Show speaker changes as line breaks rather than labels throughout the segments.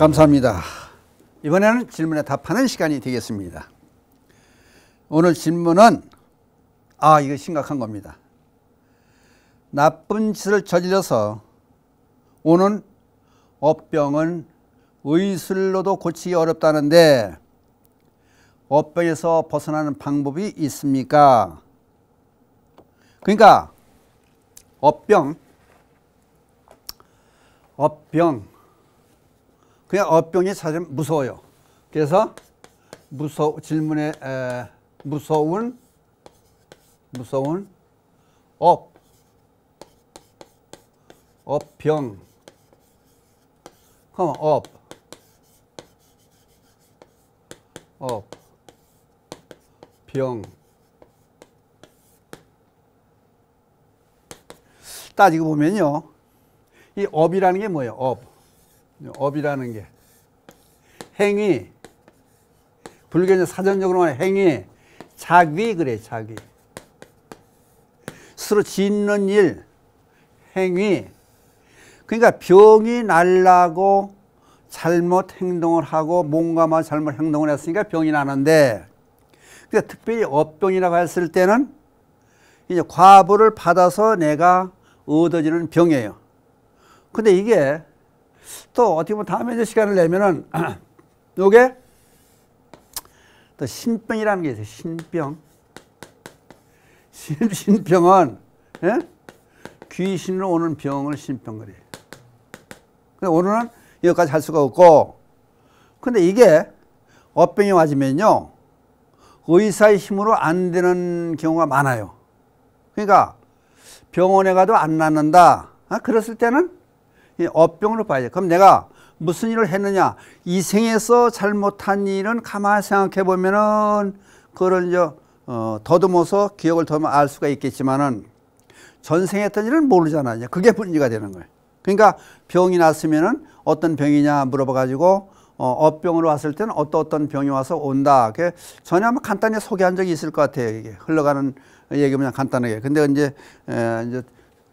감사합니다. 이번에는 질문에 답하는 시간이 되겠습니다. 오늘 질문은 아 이거 심각한 겁니다. 나쁜 짓을 저질러서 오는 업병은 의술로도 고치기 어렵다는데 업병에서 벗어나는 방법이 있습니까? 그러니까 업병 업병 그냥 어병이 사실 무서워요. 그래서 무서 질문에 에, 무서운 무서운 업 업병 그럼 업 업, 병. 따지고 보면요. 이 업이라는 게 뭐예요? 업. 업이라는 게 행위 불교는 사전적으로만 행위 자기 그래 자기 스스로 짓는 일 행위 그러니까 병이 날라고 잘못 행동을 하고 몸가만 잘못 행동을 했으니까 병이 나는데 그러니까 특별히 업병이라고 했을 때는 이제 과부를 받아서 내가 얻어지는 병이에요 근데 이게 또 어떻게 보면 다음에 이제 시간을 내면은 요게 또 신병이라는 게 있어요. 신병. 신, 신병은 예? 귀신으로 오는 병을 신병거리. 근데 오늘은 여기까지 할 수가 없고 근데 이게 업병이 와지면요 의사의 힘으로 안 되는 경우가 많아요. 그러니까 병원에 가도 안 낫는다. 아, 그랬을 때는 업병으로 봐야 돼. 그럼 내가 무슨 일을 했느냐? 이 생에서 잘못한 일은 가만히 생각해 보면은 그걸 이제 어, 더듬어서 기억을 더듬어알 수가 있겠지만은 전생에 했던 일은 모르잖아. 요 그게 문제가 되는 거예요. 그러니까 병이 났으면은 어떤 병이냐 물어봐 가지고 어, 업병으로 왔을 때는 어떤 어떤 병이 와서 온다. 그게전혀 한번 간단히 소개한 적이 있을 것 같아요. 이게 흘러가는 얘기 그냥 간단하게. 근데 이제 에, 이제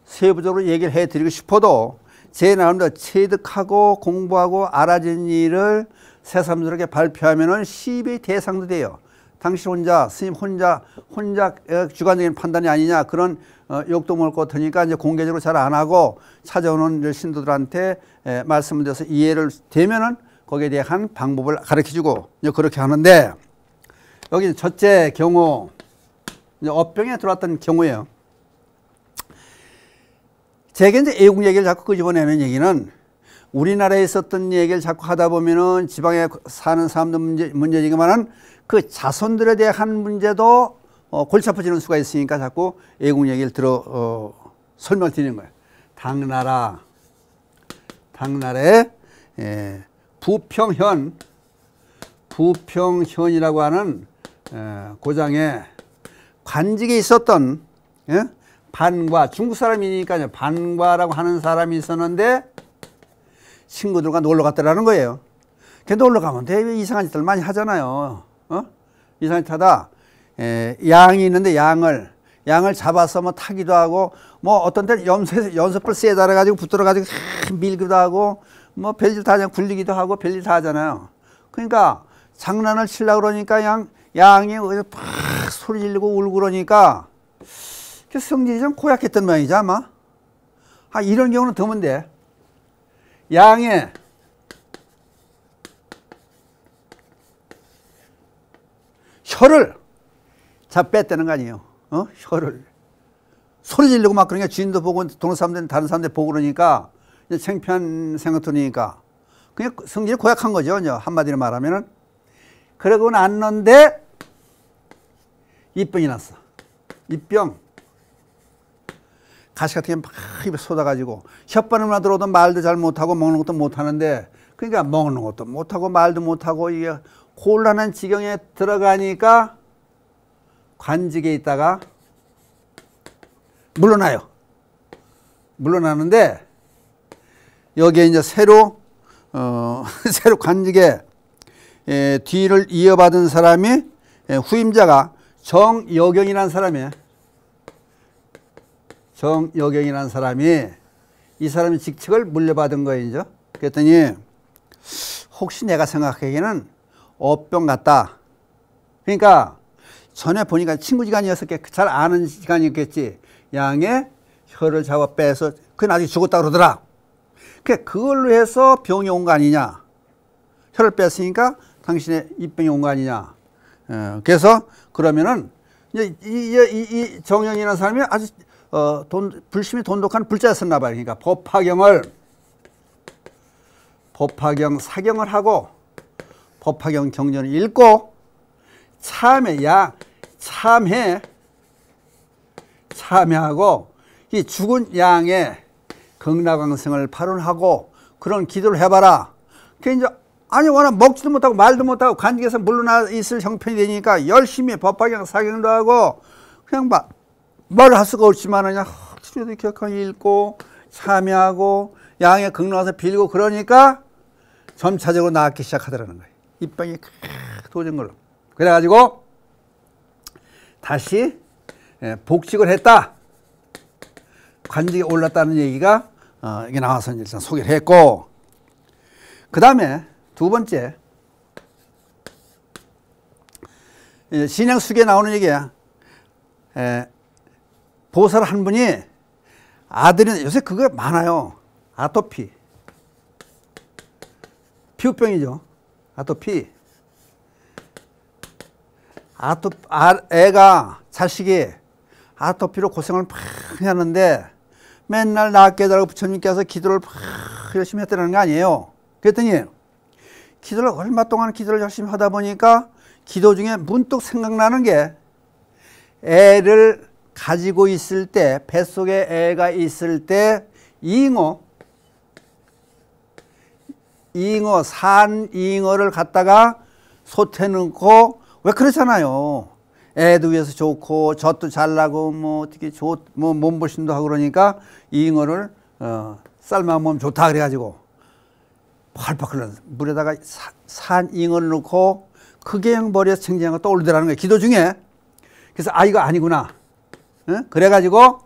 세부적으로 얘기를 해 드리고 싶어도 제 나름대로 체득하고 공부하고 알아진 일을 새삼스럽게 발표하면 은 시비 대상도 돼요. 당신 혼자 스님 혼자 혼자 어, 주관적인 판단이 아니냐 그런 어, 욕도 먹을 것 같으니까 이제 공개적으로 잘 안 하고 찾아오는 신도들한테 예, 말씀을 드려서 이해를 되면은 거기에 대한 방법을 가르쳐주고 그렇게 하는데 여기 첫째 경우 업병에 들어왔던 경우예요. 제게 이제 애국 얘기를 자꾸 끄집어내는 얘기는 우리나라에 있었던 얘기를 자꾸 하다 보면은 지방에 사는 사람들 문제, 문제지만은그 자손들에 대한 문제도 어, 골치 아파지는 수가 있으니까 자꾸 애국 얘기를 들어 어, 설명 드리는 거예요. 당나라, 당나라의 예, 부평현, 부평현이라고 하는 예, 고장에 관직에 있었던 예? 반과 중국 사람이니까 반과라고 하는 사람이 있었는데 친구들과 놀러 갔다라는 거예요. 걔 놀러 가면 되게 이상한 짓들 많이 하잖아요. 어? 이상한 짓 하다 에, 예, 양이 있는데 양을 양을 잡아서 뭐 타기도 하고 뭐 어떤 때는 염소, 연습을 쎄달아 가지고 붙들어 가지고 밀기도 하고 뭐 별일 다 그냥 굴리기도 하고 별일 다 하잖아요. 그러니까 장난을 치려고 그러니까 양 양이 팍 소리 지르고 울고 그러니까 그 성질이 좀 고약했던 모양이지 아마 아, 이런 경우는 드문데 양의 혀를 자 뺐다는 거 아니에요 어? 혀를 소리 지르고 막 그러니까 주인도 보고 동네 사람들 다른 사람들 보고 그러니까 생편 생각 드니까 그냥 성질이 고약한 거죠 한마디로 말하면은 그러고 났는데 입병이 났어 입병 가시 같은 게 막 입에 쏟아가지고 혓바늘만 들어도 오 말도 잘 못하고 먹는 것도 못하는데 그러니까 먹는 것도 못하고 말도 못하고 이게 곤란한 지경에 들어가니까 관직에 있다가 물러나요. 물러나는데 여기에 이제 새로 어, 새로 관직에 에, 예, 뒤를 이어받은 사람이 에, 예, 후임자가 정여경이라는 사람이에요. 정여경이라는 사람이 이 사람의 직책을 물려받은 거예요. 이 그랬더니 혹시 내가 생각하기에는 업병 같다. 그러니까 전에 보니까 친구 지간이었었겠, 잘 아는 지간이었겠지. 양의 혀를 잡아 빼서 그 나중에 죽었다 그러더라. 그걸로 해서 병이 온 거 아니냐. 혀를 뺐으니까 당신의 입병이 온 거 아니냐. 예, 그래서 그러면은 이제 이, 이, 이 정영이라는 사람이 아주 어, 돈, 불심이 돈독한 불자 썼나 봐요. 그러니까 법화경을 법화경 사경을 하고 법화경 경전을 읽고 참회 야 참회 참회하고 이 죽은 양의 극락왕생을 발언하고 그런 기도를 해봐라. 그 이제 아니 워낙 먹지도 못하고 말도 못하고 관계에서 물러나 있을 형편이 되니까 열심히 법화경 사경도 하고 그냥 막 말을 할 수가 없지만 그냥 확실히 격하게 읽고 참여하고 양의 극로와서 빌고 그러니까 점차적으로 나아기 시작하더라는 거예요. 입방이 도진 걸로. 그래가지고 다시 예, 복직을 했다. 관직에 올랐다는 얘기가 어, 이 나와서 일단 소개를 했고 그 다음에 두 번째 예, 신앙 숙에 나오는 얘기야. 에, 예, 보살 한 분이 아들이 요새 그거 많아요. 아토피. 피부병이죠. 아토피. 아토 아, 애가 자식이 아토피로 고생을 많이 하는데 맨날 낫게 달라고 부처님께서 기도를 열심히 했다는 거 아니에요. 그랬더니 기도를 얼마 동안 기도를 열심히 하다 보니까 기도 중에 문득 생각나는 게 애를 가지고 있을 때 뱃속에 애가 있을 때 잉어 잉어 산 잉어를 갖다가 솥에 넣고 왜그러잖아요 애도 위해서 좋고 젖도 잘 나고 뭐 어떻게 좋, 뭐 몸보신도 하고 그러니까 잉어를 어, 삶아먹으면 좋다 그래가지고 펄펄 끓는 물에다가 사, 산 잉어를 넣고 크게 형벌에서 생장한거 떠올리더라는 거예요 기도 중에 그래서 아 이거 아니구나 그래가지고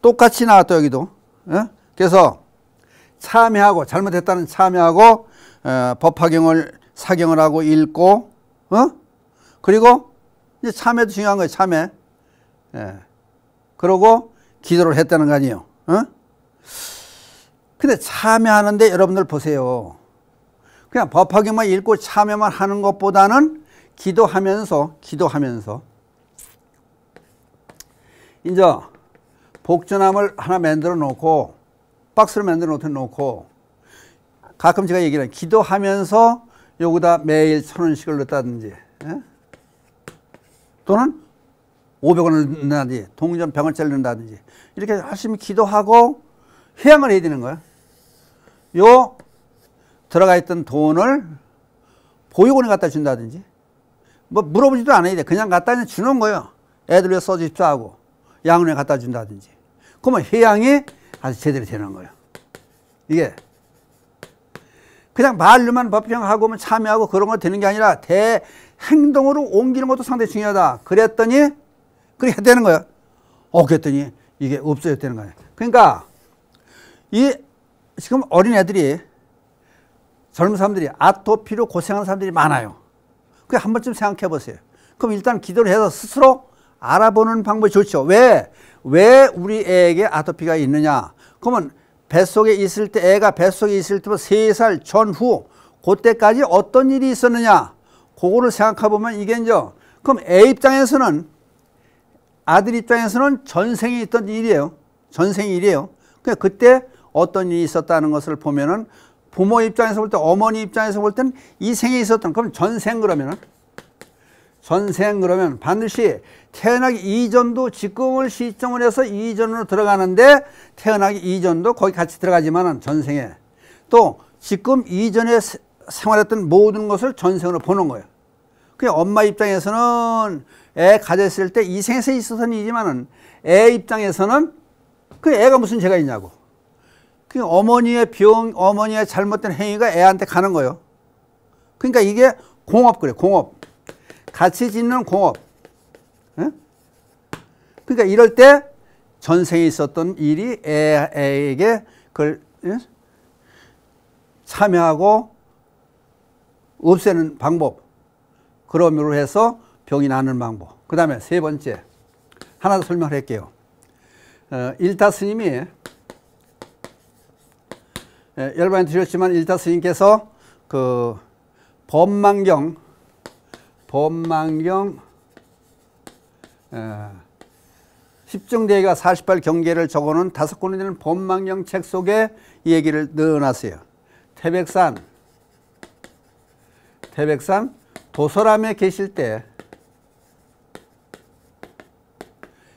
똑같이 나왔다 여기도. 그래서 참여하고 잘못했다는 참여하고 어, 법화경을 사경을 하고 읽고 어? 그리고 이제 참여도 중요한 거예요. 참여. 예. 그러고 기도를 했다는 거 아니에요. 어? 근데 참여하는데 여러분들 보세요. 그냥 법화경만 읽고 참여만 하는 것보다는 기도하면서 기도하면서 이제 복전함을 하나 만들어 놓고 박스를 만들어 놓고 가끔 제가 얘기를 기도하면서 여기다 매일 천 원씩을 넣다든지 예? 또는 500원을 넣는다든지 동전 병을짜른다든지 이렇게 열심히 기도하고 회양을 해야 되는 거야. 요 들어가 있던 돈을 보육원에 갖다 준다든지 뭐 물어보지도 않아야 돼. 그냥 갖다 주는 거예요. 애들 위해 써주십시 하고. 양원에 갖다 준다든지. 그러면 해양이 아주 제대로 되는 거예요. 이게 그냥 말로만 법평하고 참여하고 그런 거 되는 게 아니라 대 행동으로 옮기는 것도 상당히 중요하다. 그랬더니 그렇게 되는 거예요. 어, 그랬더니 이게 없어졌다는 거예요. 그러니까 이 지금 어린 애들이 젊은 사람들이 아토피로 고생하는 사람들이 많아요. 그 한 번쯤 생각해 보세요. 그럼 일단 기도를 해서 스스로 알아보는 방법이 좋죠. 왜? 왜 우리 애에게 아토피가 있느냐? 그러면 뱃속에 있을 때 애가 뱃속에 있을 때부터 세 살 전후 그때까지 어떤 일이 있었느냐? 그거를 생각해 보면 이게 이제 그럼 애 입장에서는 아들 입장에서는 전생에 있던 일이에요. 전생 일이에요. 그러니까 그때 어떤 일이 있었다는 것을 보면은 부모 입장에서 볼 때 어머니 입장에서 볼 때는 이 생에 있었던 그럼 전생 그러면은 선생 그러면 반드시 태어나기 이전도 직금을 시점을 해서 이전으로 들어가는데 태어나기 이전도 거기 같이 들어가지만 전생에 또 직금 이전에 생활했던 모든 것을 전생으로 보는 거예요. 그냥 엄마 입장에서는 애 가졌을 때 이 생에서 있었던 일이지만은 애 입장에서는 그 애가 무슨 죄가 있냐고. 그 어머니의 병, 어머니의 잘못된 행위가 애한테 가는 거예요. 그러니까 이게 공업 그래, 공업. 같이 짓는 공업. 응? 그러니까 이럴 때 전생에 있었던 일이 애, 에게 그걸 응? 참여하고 없애는 방법. 그러므로 해서 병이 나는 방법. 그 다음에 세 번째. 하나 더 설명을 할게요. 어, 일타 스님이 예, 열반이 드셨지만 일타 스님께서 그 법망경 범망경 어, 10중대가 48경계를 적어놓은 다섯 권이 되는 범망경 책 속에 이 얘기를 넣어놨어요. 태백산 태백산 도서람에 계실 때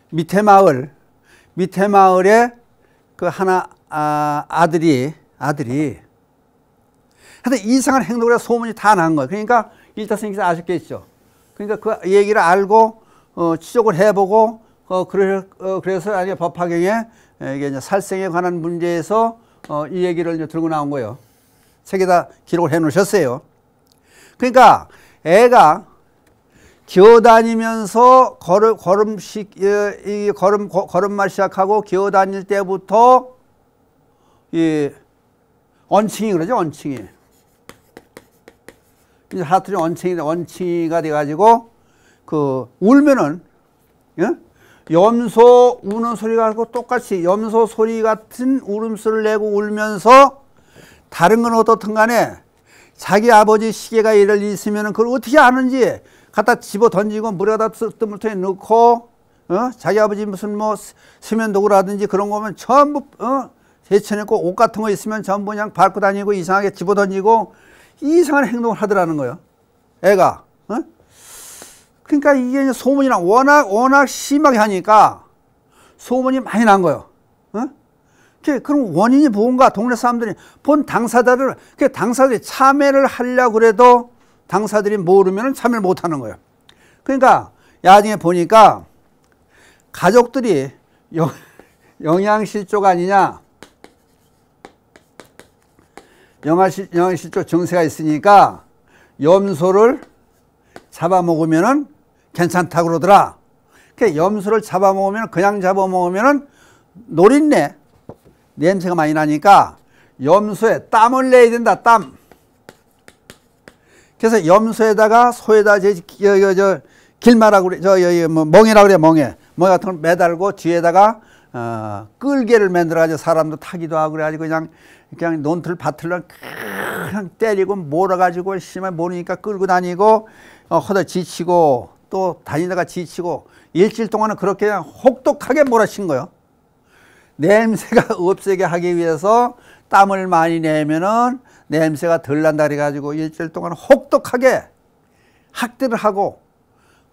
밑에 마을 밑에 마을에 그 하나 아, 아들이 아들이 하여튼 이상한 행동이라 소문이 다 난 거예요. 그러니까 일타 생기서 아셨겠죠 그러니까 그 얘기를 알고 어, 지적을 해보고 어, 그래, 어, 그래서 아니 법화경에 이게 이제 살생에 관한 문제에서 어, 이 얘기를 이제 들고 나온 거예요. 책에다 기록을 해 놓으셨어요. 그러니까 애가 기어다니면서 걸음, 걸음씩, 어, 이, 걸음, 걸음말 시작하고 기어다닐 때부터 이 언칭이 그러죠, 언칭이. 하트리 원층이 원층이가 돼가지고 그 울면은 예? 염소 우는 소리가 고 똑같이 염소 소리 같은 울음소리를 내고 울면서 다른 건 어떻든 간에 자기 아버지 시계가 이를 있으면 그걸 어떻게 아는지 갖다 집어 던지고 물에다 뜨물통에 넣고 어? 자기 아버지 무슨 뭐수면도구라든지 그런 거면 전부 어? 제쳐내고 옷 같은 거 있으면 전부 그냥 밟고 다니고 이상하게 집어 던지고 이상한 행동을 하더라는 거예요. 애가. 어? 그러니까 이게 소문이랑 워낙, 워낙 심하게 하니까 소문이 많이 난 거예요. 어? 그럼 원인이 뭔가 동네 사람들이 본 당사자를 그 당사들이 참여를 하려고 해도 당사들이 모르면 참여를 못 하는 거예요. 그러니까 나중에 보니까 가족들이 영, 영양실조가 아니냐 영하실, 영하실조 증세가 있으니까 염소를 잡아먹으면 괜찮다고 그러더라. 그 염소를 잡아먹으면 그냥 잡아먹으면 노린내 냄새가 많이 나니까 염소에 땀을 내야 된다. 땀. 그래서 염소에다가 소에다 저, 저, 저, 길마라 그래. 저, 저, 저 뭐 멍에라 그래. 멍에. 멍에 같은 걸 매달고 뒤에다가 어, 끌개를 만들어가지고 사람도 타기도 하고 그래가지고 그냥 그냥 논틀 밭틀로 그냥 때리고 몰아가지고 심해 모르니까 끌고 다니고 어, 허다 지치고 또 다니다가 지치고 일주일 동안은 그렇게 그냥 혹독하게 몰아친 거예요. 냄새가 없애게 하기 위해서 땀을 많이 내면은 냄새가 덜 난다 그래가지고 일주일 동안 혹독하게 학대를 하고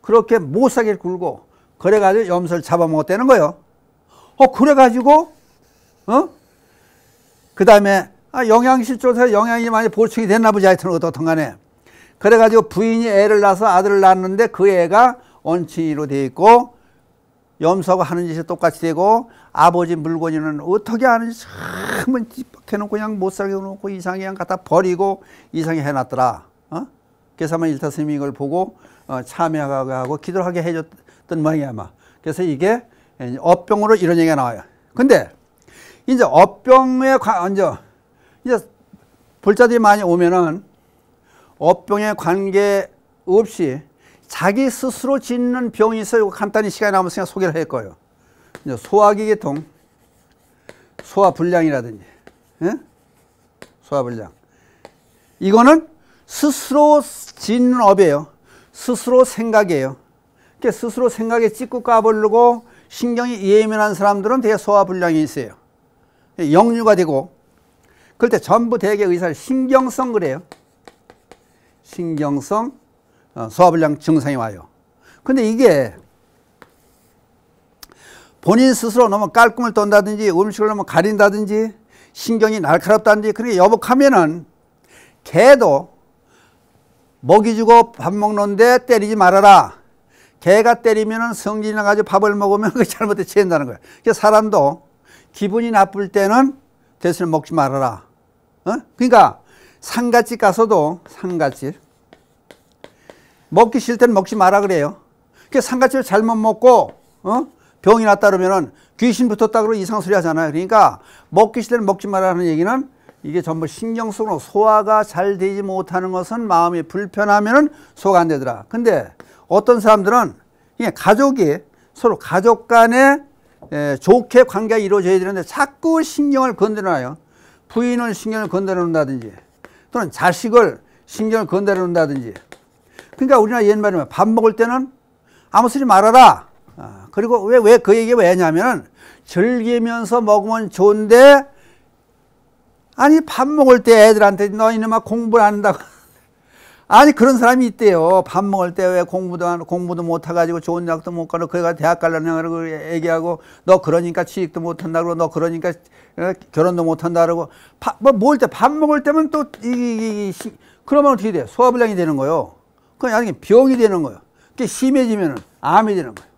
그렇게 못사게 굴고 그래가지고 염소를 잡아먹었다는 거예요. 어, 그래가지고, 어? 그 다음에, 아, 영양실조에 영양이 많이 보충이 됐나 보지, 하여튼, 어떻든 간에. 그래가지고 부인이 애를 낳아서 아들을 낳았는데 그 애가 원칭이로 돼 있고, 염소하고 하는 짓이 똑같이 되고, 아버지 물건이는 어떻게 하는지 한번 뒷박해놓고 그냥 못 살게 놓고 이상해 그냥 갖다 버리고 이상해 해놨더라. 어? 그래서만 일타 스님이 이걸 보고 어, 참여하고 기도하게 해줬던 모양이야, 아마. 그래서 이게 업병으로 이런 얘기가 나와요. 근데 이제 업병에 이제 이제 불자들이 많이 오면은 업병에 관계 없이 자기 스스로 짓는 병이 있어요. 간단히 시간이 남으면 그 소개를 할 거예요. 이제 소화기계통, 소화불량이라든지, 예? 소화불량. 이거는 스스로 짓는 업이에요. 스스로 생각이에요. 스스로 생각에 찍고 까불고 신경이 예민한 사람들은 대개 소화불량이 있어요. 역류가 되고 그때 전부 대개 의사를 신경성 그래요. 신경성 어, 소화불량 증상이 와요. 근데 이게 본인 스스로 너무 깔끔을 떤다든지 음식을 너무 가린다든지 신경이 날카롭다든지 그렇게 여복하면은 개도 먹이 주고 밥 먹는데 때리지 말아라. 개가 때리면 성질이 나가지고 밥을 먹으면 그게 잘못해 채인다는 거예요. 그러니까 사람도 기분이 나쁠 때는 대수는 먹지 말아라. 어? 그러니까 상갓집 가서도 상갓집 먹기 싫을때는 먹지 마라 그래요. 그러니까 상갓집을 잘못 먹고 어? 병이 났다 그러면은 귀신 붙었다 그러면 이상 소리 하잖아요. 그러니까 먹기 싫을때는 먹지 말라는 얘기는 이게 전부 신경쓰고 소화가 잘 되지 못하는 것은 마음이 불편하면 소화가 안 되더라. 근데 어떤 사람들은 그냥 가족이 서로 가족 간에 예, 좋게 관계가 이루어져야 되는데 자꾸 신경을 건드려요. 놔 부인을 신경을 건드려놓는다든지 또는 자식을 신경을 건드려놓는다든지 그러니까 우리나라 옛말에 밥 먹을 때는 아무 소리 말아라. 아, 그리고 왜 왜 그 얘기 왜냐면 은 즐기면서 먹으면 좋은데 아니 밥 먹을 때 애들한테 너 이놈아 공부를 한다고 아니 그런 사람이 있대요. 밥 먹을 때 왜 공부도 안, 공부도 못 해가지고 좋은 대학도 못 가고 그애가 대학 갈라냐 그러고 얘기하고 너 그러니까 취직도 못 한다 그러고 너 그러니까 어, 결혼도 못 한다 그러고 뭐 먹을 때 밥 먹을 때면 또 이, 이, 이, 시, 그러면 어떻게 돼요? 소화불량이 되는 거요. 그건 나중 병이 되는 거요. 그게 심해지면 암이 되는 거예요.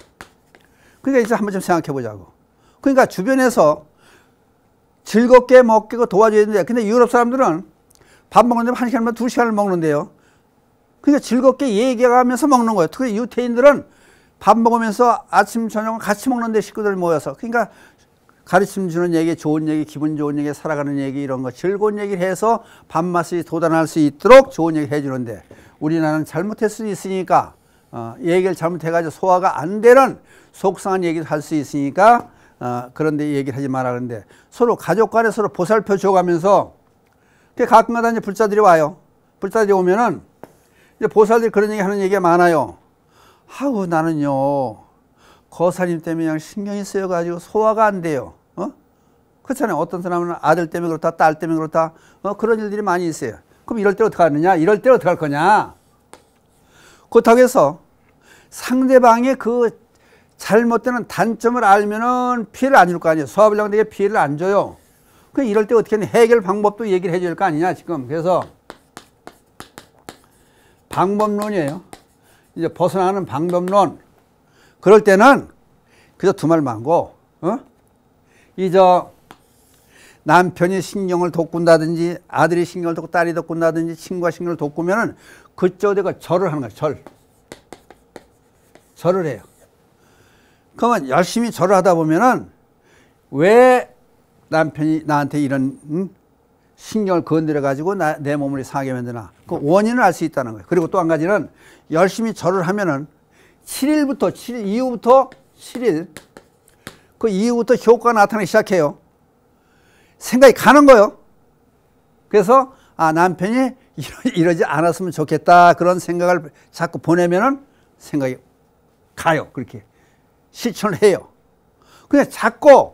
그러니까 이제 한번 좀 생각해 보자고. 그러니까 주변에서 즐겁게 먹고 그 도와줘야 되는데 근데 유럽 사람들은 밥 먹는데 한 시간만 두 시간을 먹는데요. 그러니까 즐겁게 얘기하면서 먹는 거예요. 특히 유태인들은 밥 먹으면서 아침 저녁 같이 먹는데 식구들 모여서 그러니까 가르침 주는 얘기, 좋은 얘기, 기분 좋은 얘기, 살아가는 얘기 이런 거 즐거운 얘기를 해서 밥맛이 도단할 수 있도록 좋은 얘기 해주는데 우리나라는 잘못할 수 있으니까 어, 얘기를 잘못해가지고 소화가 안 되는 속상한 얘기를 할 수 있으니까 어, 그런데 얘기를 하지 말아 그런데 서로 가족 간에 서로 보살펴 줘가면서 가끔가다 이제 불자들이 와요. 불자들이 오면은 보살들이 그런 얘기 하는 얘기가 많아요. 아우, 나는요, 거사님 때문에 그냥 신경이 쓰여가지고 소화가 안 돼요. 어? 그렇잖아요. 어떤 사람은 아들 때문에 그렇다, 딸 때문에 그렇다. 어? 그런 일들이 많이 있어요. 그럼 이럴 때 어떻게 하느냐? 이럴 때 어떻게 할 거냐? 그렇다고 해서 상대방의 그 잘못되는 단점을 알면은 피해를 안 줄 거 아니에요. 소화불량되게 피해를 안 줘요. 그럼 이럴 때 어떻게 해결 방법도 얘기를 해 줄 거 아니냐, 지금. 그래서 방법론이에요. 이제 벗어나는 방법론. 그럴 때는 그저 두 말만 고 어? 이저 남편이 신경을 돋군다든지 아들이 신경을 돋고 딸이 돋군다든지 친구가 신경을 돋구면은 그쪽에가 절을 하는 거야, 절. 절을 해요. 그러면 열심히 절을 하다 보면은 왜 남편이 나한테 이런 응? 신경을 건드려 가지고 나, 내 몸을 상하게 만드나 그 원인을 알 수 있다는 거예요 그리고 또 한 가지는 열심히 절을 하면은 7일부터 7일 이후부터 7일 그 이후부터 효과가 나타나기 시작해요 생각이 가는 거예요 그래서 아 남편이 이러, 지 않았으면 좋겠다 그런 생각을 자꾸 보내면은 생각이 가요 그렇게 실천을 해요 그냥 자꾸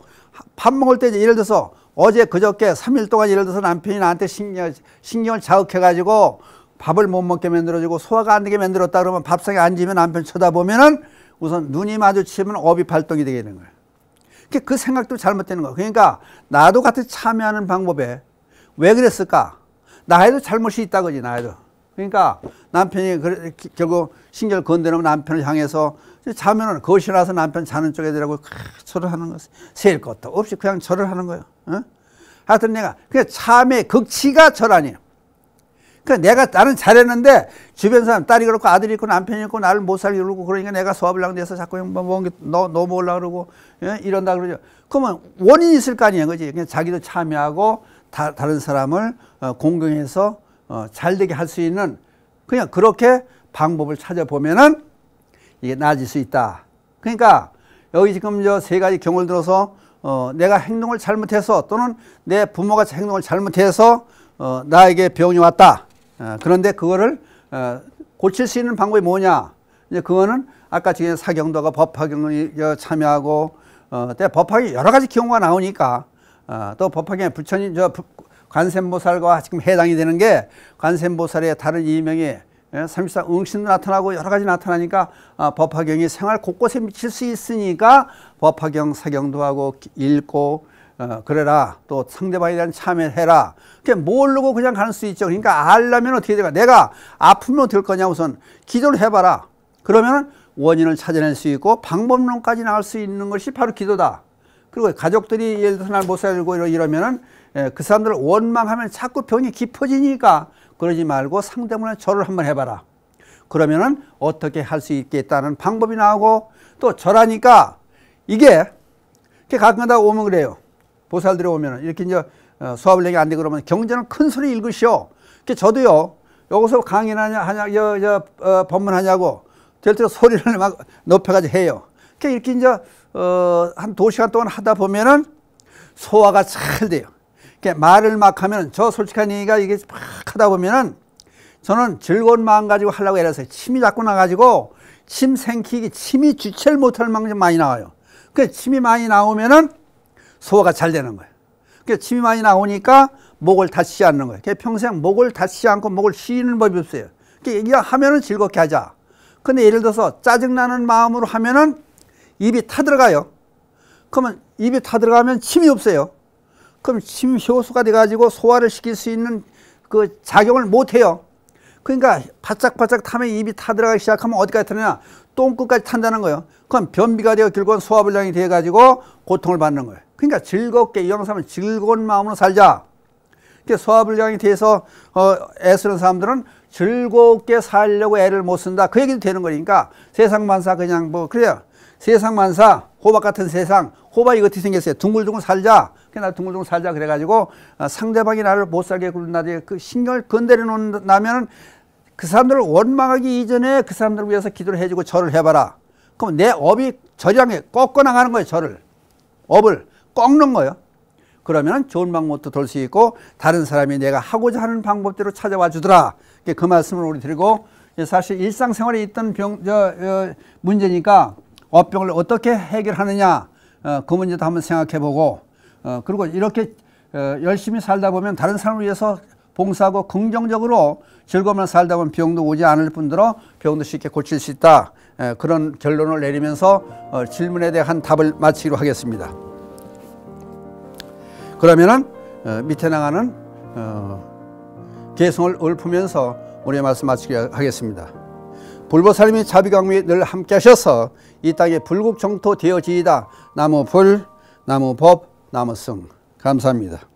밥 먹을 때 이제 예를 들어서 어제 그저께 3일 동안 예를 들어서 남편이 나한테 신경, 신경을 자극해가지고 밥을 못 먹게 만들어지고 소화가 안 되게 만들었다 그러면 밥상에 앉으면 남편 쳐다보면은 우선 눈이 마주치면 업이 발동이 되게 되는 거예요. 그 생각도 잘못되는 거예요. 그러니까 나도 같이 참여하는 방법에 왜 그랬을까? 나에도 잘못이 있다 거지, 나에도. 그러니까 남편이 결국 신경을 건드리면 남편을 향해서 자면은 거실 와서 남편 자는 쪽에 들라고 절을 하는 것을 세일 것도 없이 그냥 절을 하는 거예요. 응? 하여튼 내가 그냥 참의 극치가 절 아니에요. 그러니까 내가 나는 잘했는데 주변 사람 딸이 그렇고 아들이 있고 남편이 있고 나를 못 살게 그러고 그러니까 내가 소화불량 돼서 자꾸 뭐뭐넣너먹 뭐, 올라 그러고 예? 이런다 그러죠. 그러면 원인이 있을 거 아니에요. 그지? 그냥 자기도 참여하고 다, 다, 른 사람을 어, 공경해서 어, 잘되게 할 수 있는 그냥 그렇게 방법을 찾아보면은 이게 나아질 수 있다. 그러니까 여기 지금 저 세 가지 경우를 들어서 어, 내가 행동을 잘못해서 또는 내 부모가 행동을 잘못해서 어, 나에게 병이 왔다. 어, 그런데 그거를 어, 고칠 수 있는 방법이 뭐냐? 이제 그거는 아까 지금 사경도가 법학경에 참여하고 어, 때법학이 여러 가지 경우가 나오니까 어, 또법학에 부처님 저 관세음보살과 지금 해당이 되는 게 관세음보살의 다른 이명이 예, 삼십사 응신도 나타나고 여러 가지 나타나니까 아, 법화경이 생활 곳곳에 미칠 수 있으니까 법화경 사경도 하고 읽고 어, 그래라 또 상대방에 대한 참여해라 그게 모르고 그냥 가는 수 있죠 그러니까 알라면 어떻게 돼가 내가 아프면 될 거냐 우선 기도를 해봐라 그러면 원인을 찾아낼 수 있고 방법론까지 나올 수 있는 것이 바로 기도다 그리고 가족들이 예를 들어서 날 못 살고 이러면은 예, 그 사람들을 원망하면 자꾸 병이 깊어지니까 그러지 말고 상대방을 절을 한번 해봐라. 그러면은 어떻게 할 수 있겠다는 방법이 나오고 또 절하니까 이게 가끔가다 오면 그래요. 보살들이 오면 은 이렇게 이제 어, 수업을 내기 안 되고 그러면 경전을 큰 소리 읽으시오. 그 저도요. 여기서 강의나 하냐, 여, 여, 어, 법문하냐고 될때 소리를 막 높여가지고 해요. 이게 이렇게 이제 어, 한 두 시간 동안 하다 보면은 소화가 잘 돼요. 이렇게 말을 막 하면 저 솔직한 얘기가 이게 막 하다 보면은 저는 즐거운 마음 가지고 하려고 이래서 침이 자꾸 나가지고 침 생기기 침이 주체를 못할 만큼 많이 나와요. 그 침이 많이 나오면은 소화가 잘 되는 거예요. 그 침이 많이 나오니까 목을 다치지 않는 거예요. 그 평생 목을 다치지 않고 목을 쉬는 법이 없어요. 그 얘기 까 하면은 즐겁게 하자. 근데 예를 들어서 짜증나는 마음으로 하면은 입이 타들어가요. 그러면 입이 타들어가면 침이 없어요. 그럼 심효수가 돼가지고 소화를 시킬 수 있는 그 작용을 못해요. 그러니까 바짝바짝 타면 입이 타들어가기 시작하면 어디까지 타느냐 똥끝까지 탄다는 거예요. 그럼 변비가 되어 결국은 소화불량이 돼가지고 고통을 받는 거예요. 그러니까 즐겁게 이 영상을 즐거운 마음으로 살자. 그러니까 소화불량이 돼서 어, 애쓰는 사람들은 즐겁게 살려고 애를 못 쓴다. 그 얘기도 되는 거니까 세상 만사 그냥 뭐 그래요. 세상 만사 호박 같은 세상 호박이 어떻게 생겼어요. 둥글둥글 살자. 그나 둥글둥글 살자 그래가지고 어, 상대방이 나를 못 살게 굴는 날에 그 신경을 건드려 놓는다면그 사람들을 원망하기 이전에 그 사람들을 위해서 기도를 해주고 절을 해봐라. 그럼 내 업이 절이랑 꺾어 나가는 거예요. 절을 업을 꺾는 거예요. 그러면 좋은 방법도 돌 수 있고 다른 사람이 내가 하고자 하는 방법대로 찾아와 주더라. 그 말씀을 우리 드리고 사실 일상생활에 있던 병, 저, 저 어, 문제니까 업병을 어떻게 해결하느냐 어, 그 문제도 한번 생각해보고 어, 그리고 이렇게 어, 열심히 살다 보면 다른 사람을 위해서 봉사하고 긍정적으로 즐거움을 살다 보면 병도 오지 않을 뿐더러 병도 쉽게 고칠 수 있다 에, 예, 그런 결론을 내리면서 어, 질문에 대한 답을 마치기로 하겠습니다 그러면은 어, 밑에 나가는 어, 개성을 읊으면서 우리의 말씀 마치기로 하겠습니다 불보살님이 자비광미에 늘 함께 하셔서 이 땅에 불국정토 되어지이다. 나무 불, 나무 법, 나무 승. 감사합니다.